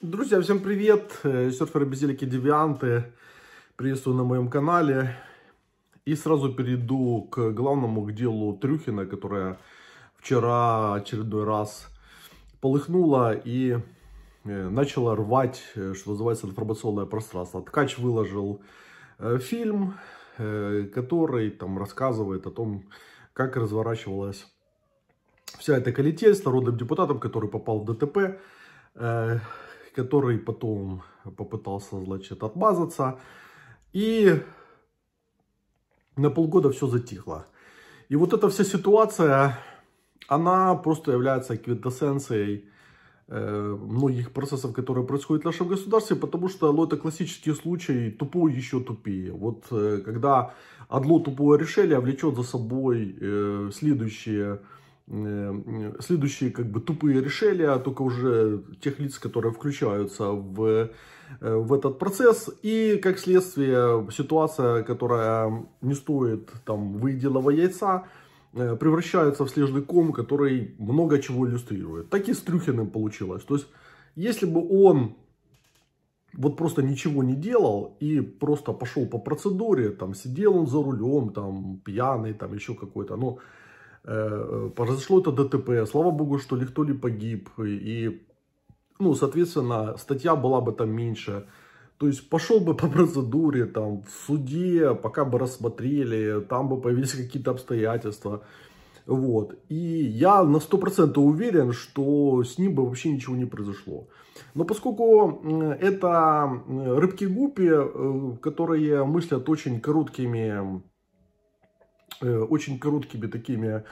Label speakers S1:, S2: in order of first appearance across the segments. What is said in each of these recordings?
S1: Друзья, всем привет! Э, Серферы, безделики, девианты. Приветствую на моем канале. И сразу перейду к главному, к делу Трюхина, которая вчера очередной раз полыхнула и э, начала рвать, э, что называется, информационное пространство. Ткач выложил фильм, который там рассказывает о том, как разворачивалась вся эта колетель с народным депутатом, который попал в ДТП который потом попытался, значит, отмазаться. И на полгода все затихло. И вот эта вся ситуация, она просто является квинтэссенцией э, многих процессов, которые происходят в нашем государстве, потому что ну, это классический случай тупой еще тупее. Вот э, когда одно тупое решение влечет за собой э, следующие Эм, э, следующие как бы тупые решения, а только уже тех лиц, которые включаются в, э, в этот процесс. И как следствие ситуация, которая не стоит там выделого яйца, э, превращается в снежный ком, который много чего иллюстрирует. Так и с Трюхиным получилось. То есть, если бы он вот просто ничего не делал и просто пошел по процедуре, там сидел он за рулем, там пьяный, там еще какой-то, ну... Но Произошло это ДТП, слава богу, что никто не погиб. И, ну, соответственно, статья была бы там меньше. То есть пошел бы по процедуре, там, в суде, пока бы рассмотрели, там бы появились какие-то обстоятельства. Вот. И я на 100% уверен, что с ним бы вообще ничего не произошло. Но поскольку это рыбки-гупи, э, которые мыслят очень короткими Э, очень короткими такими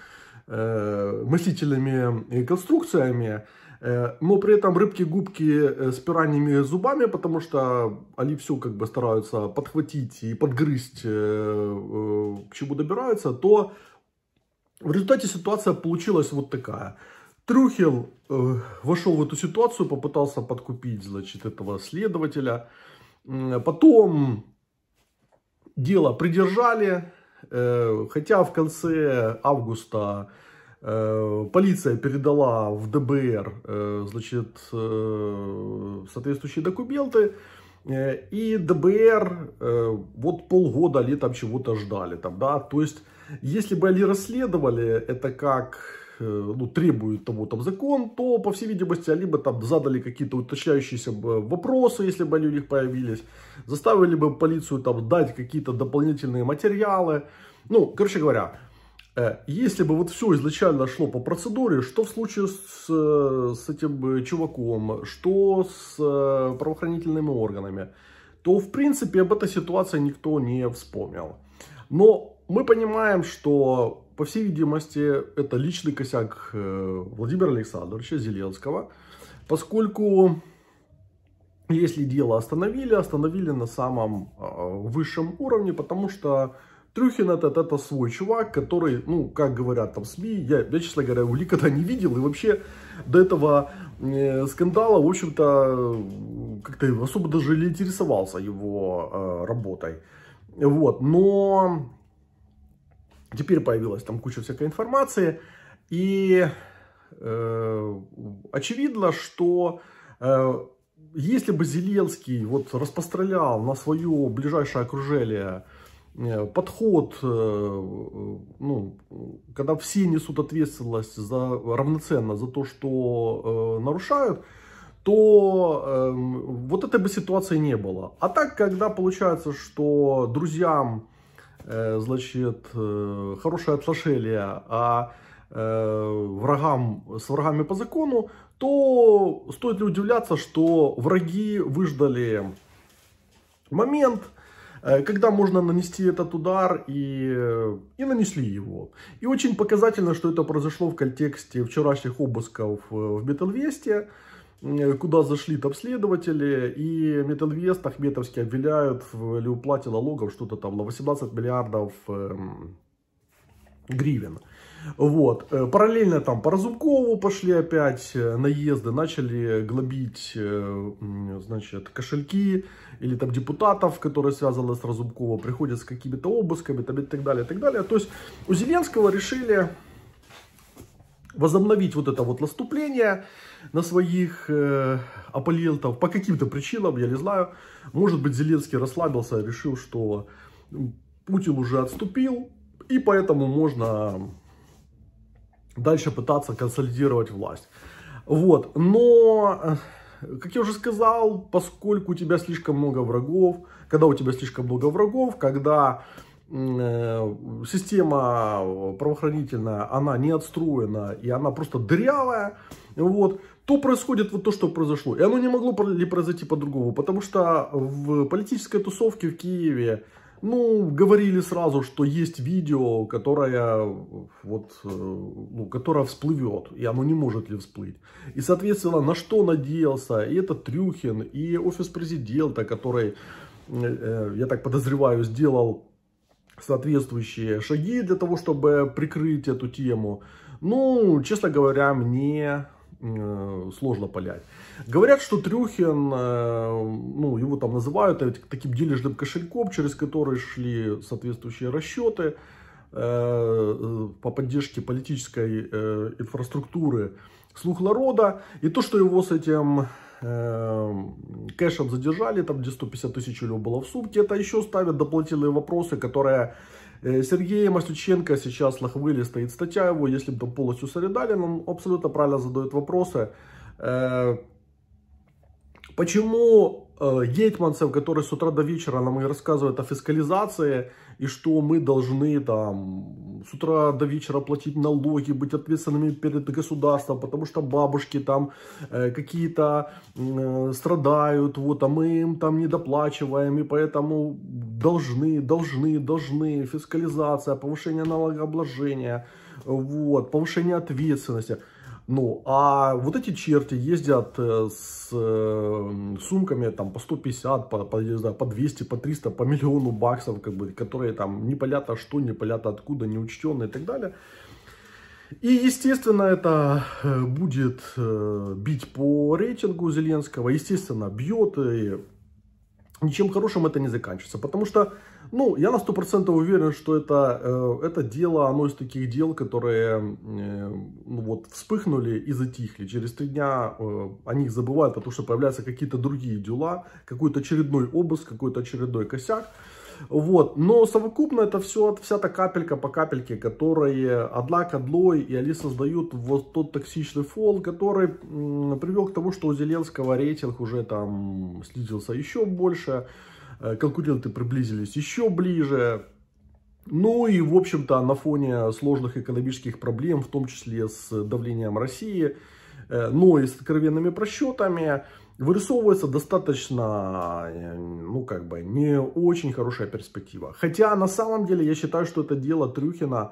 S1: э, мыслительными э, конструкциями, но при этом рыбки-губки с пираньими зубами, потому что они все как бы стараются подхватить и подгрызть, к чему добираются, то в результате ситуация получилась вот такая. Трюхел вошел в эту ситуацию, попытался подкупить, значит, этого следователя. Потом дело придержали, Э, хотя в конце августа э, полиция передала в ДБР э, значит, соответствующие документы. И ДБР вот полгода ли чего-то ждали. Там, да? То есть, если бы они расследовали это как Э, ну, требует того там закон, то, по всей видимости, либо там задали какие-то уточняющиеся э, вопросы, если бы они у них появились, заставили бы полицию там дать какие-то дополнительные материалы. Ну, короче говоря, э, если бы вот все изначально шло по процедуре, что в случае с, с этим чуваком, что с правоохранительными органами, то, в принципе, об этой ситуации никто не вспомнил. Но мы понимаем, что по всей видимости, это личный косяк э, Владимира Александровича Зеленского, поскольку если дело остановили, остановили на самом э, высшем уровне, потому что Трюхин этот, это свой чувак, который, ну, как говорят там СМИ, я, я честно говоря, его никогда не видел, и вообще до этого э, скандала, в общем-то, как-то особо даже не интересовался его э, работой. Вот, но Теперь появилась там куча всякой информации, и э, очевидно, что э, если бы Зеленский вот распространял на свое ближайшее окружение э, подход, э, ну, когда все несут ответственность за, равноценно за то, что э, нарушают, то э, вот этой бы ситуации не было. А так, когда получается, что друзьям Э, значит, э, хорошее отношение а э, врагам, с врагами по закону, то стоит ли удивляться, что враги выждали момент, когда можно нанести этот удар, и, и нанесли его. И очень показательно, что это произошло в контексте вчерашних обысков в Бетельвесте, Э, куда зашли там следователи, и Метинвест Ахметовский обвиняют в ли уплате налогов что-то там на 18 миллиардов эм, гривен. Вот. Э, параллельно там по Разумкову пошли опять э, наезды, начали глобить, значит, кошельки или там депутатов, которые связаны с Разумковым, приходят с какими-то обысками там, и так далее, и так далее. То есть у Зеленского решили возобновить вот это вот наступление на своих э, оппонентов по каким-то причинам, я не знаю. Может быть, Зеленский расслабился, решил, что Путин уже отступил, и поэтому можно дальше пытаться консолидировать власть. Вот, но, э, как я уже сказал, поскольку у тебя слишком много врагов, когда у тебя слишком много врагов, когда Э, система э, правоохранительная, она не отстроена, и она просто дырявая, вот, то происходит вот то, что произошло. И оно не могло ли произойти по-другому, потому что в политической тусовке в Киеве, ну, говорили сразу, что есть видео, которое, вот, э, ну, которое всплывет, и оно не может ли всплыть. И, соответственно, на что надеялся и этот Трюхин, и офис президента, который, я так подозреваю, сделал соответствующие шаги для того, чтобы прикрыть эту тему. Ну, честно говоря, мне э, сложно полять. Говорят, что Трюхин, э, ну, его там называют таким денежным кошельком, через который шли соответствующие расчеты э, по поддержке политической инфраструктуры слух народа. И то, что его с этим э, кэшем задержали, там где 150 тысяч у него было в сумке, это еще ставят дополнительные вопросы, которые э, Сергей Сергея Мастюченко сейчас лохвыли, стоит статья его, если бы там полностью солидарен, он абсолютно правильно задает вопросы. Э, почему э, Гейтманцев, который с утра до вечера нам и рассказывает о фискализации, и что мы должны там с утра до вечера платить налоги, быть ответственными перед государством, потому что бабушки там э, какие-то э, страдают, вот, а мы им там не доплачиваем, и поэтому должны, должны, должны, фискализация, повышение налогообложения, вот, повышение ответственности – ну, а вот эти черти ездят э, с э, сумками там по 150, по, по, не знаю, по 200, по 300, по миллиону баксов, как бы, которые там не непонятно что, не непонятно откуда, не неучтенные и так далее. И, естественно, это э, будет бить по рейтингу Зеленского, естественно, бьет и ничем хорошим это не заканчивается. Потому что, ну, я на 100% уверен, что это, э, это дело, оно из таких дел, которые, э, ну, вот, вспыхнули и затихли. Через три дня э, о них забывают, потому что появляются какие-то другие дела, какой-то очередной обыск, какой-то очередной косяк. Вот. Но совокупно это все, вся та капелька по капельке, которые одна к одной, и они создают вот тот токсичный фол, который привел к тому, что у Зеленского рейтинг уже там снизился еще больше, э, конкуренты приблизились еще ближе, ну и, в общем-то, на фоне сложных экономических проблем, в том числе с давлением России, Э, но и с откровенными просчетами, вырисовывается достаточно, э, ну, как бы, не очень хорошая перспектива. Хотя, на самом деле, я считаю, что это дело Трюхина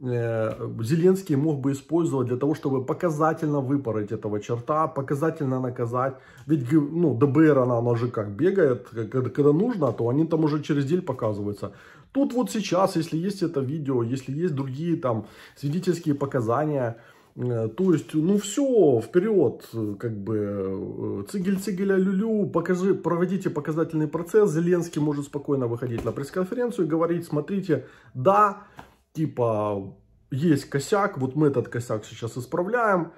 S1: э, Зеленский мог бы использовать для того, чтобы показательно выпороть этого черта, показательно наказать. Ведь, ну, ДБР, она, она же как бегает, когда, нужно, то они там уже через день показываются. Тут вот сейчас, если есть это видео, если есть другие там свидетельские показания – Э, то есть, ну все, вперед, как бы, э, цигель цигеля люлю, покажи, проводите показательный процесс, Зеленский может спокойно выходить на пресс-конференцию и говорить, смотрите, да, типа, есть косяк, вот мы этот косяк сейчас исправляем,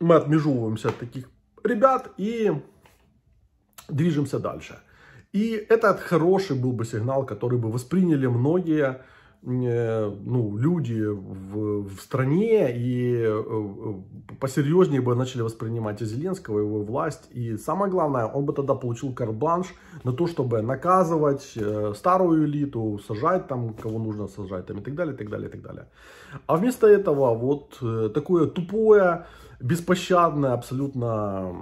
S1: мы отмежевываемся от таких ребят и движемся дальше. И этот хороший был бы сигнал, который бы восприняли многие, Э, ну, люди в, в стране и э, э, посерьезнее бы начали воспринимать и Зеленского, и его власть. И самое главное, он бы тогда получил карбланш на то, чтобы наказывать старую элиту, сажать там, кого нужно сажать, там, и так далее, и так далее, и так далее. А вместо этого вот такое тупое, беспощадное, абсолютно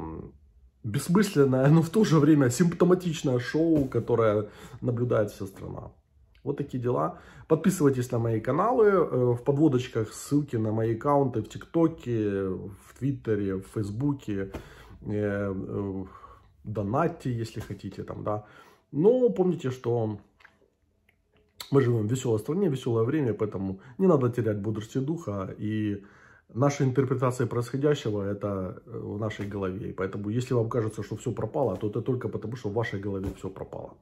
S1: бессмысленное, но в то же время симптоматичное шоу, которое наблюдает вся страна. Вот такие дела. Подписывайтесь на мои каналы. Э, в подводочках ссылки на мои аккаунты в ТикТоке, в Твиттере, в Фейсбуке. Э, э, донатьте, если хотите там, да. Но помните, что мы живем в веселой стране, веселое время, поэтому не надо терять бодрости духа. И наша интерпретация происходящего – это в нашей голове. поэтому, если вам кажется, что все пропало, то это только потому, что в вашей голове все пропало.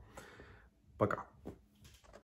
S1: Пока.